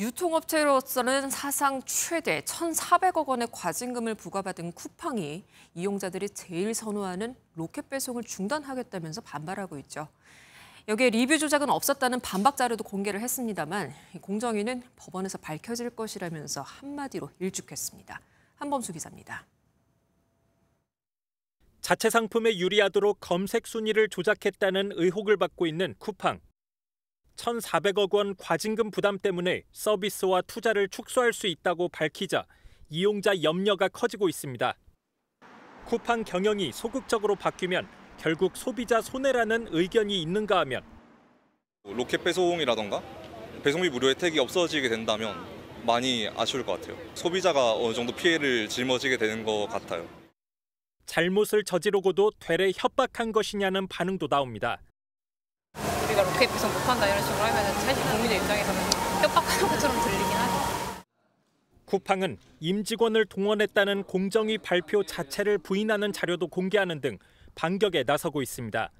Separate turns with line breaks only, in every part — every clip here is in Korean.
유통업체로서는 사상 최대 1,400억 원의 과징금을 부과받은 쿠팡이 이용자들이 제일 선호하는 로켓 배송을 중단하겠다면서 반발하고 있죠. 여기에 리뷰 조작은 없었다는 반박 자료도 공개를 했습니다만 공정위는 법원에서 밝혀질 것이라면서 한마디로 일축했습니다. 한범수 기자입니다.
자체 상품에 유리하도록 검색 순위를 조작했다는 의혹을 받고 있는 쿠팡. 1,400억 원 과징금 부담 때문에 서비스와 투자를 축소할 수 있다고 밝히자 이용자 염려가 커지고 있습니다. 쿠팡 경영이 소극적으로 바뀌면 결국 소비자 손해라는 의견이 있는가 하면 로켓 배송이라던가 배송비 무료 혜택이 없어지게 된다면 많이 아쉬울 것 같아요. 소비자가 어느 정도 피해를 짊어지게 되는 것 같아요. 잘못을 저지르고도 되레 협박한 것이냐는 반응도 나옵니다.
우리가 로켓 배송 못한다 이런 식으로 하면 사실 국민의 입장에서는 협박하는 것처럼 들리긴
하죠. 쿠팡은 임직원을 동원했다는 공정위 발표 자체를 부인하는 자료도 공개하는 등 반격에 나서고 있습니다.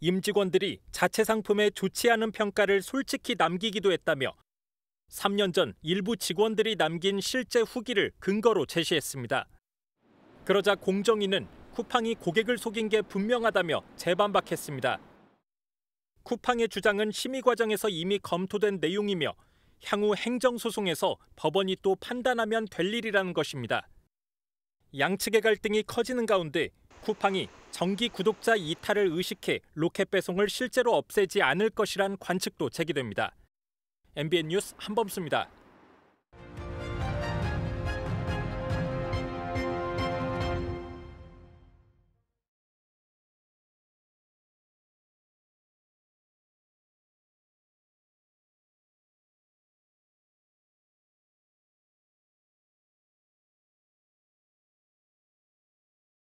임직원들이 자체 상품에 좋지 않은 평가를 솔직히 남기기도 했다며 3년 전 일부 직원들이 남긴 실제 후기를 근거로 제시했습니다. 그러자 공정위는 쿠팡이 고객을 속인 게 분명하다며 재반박했습니다. 쿠팡의 주장은 심의 과정에서 이미 검토된 내용이며 향후 행정소송에서 법원이 또 판단하면 될 일이라는 것입니다. 양측의 갈등이 커지는 가운데 쿠팡이 정기 구독자 이탈을 의식해 로켓 배송을 실제로 없애지 않을 것이란 관측도 제기됩니다. MBN 뉴스 한범수입니다.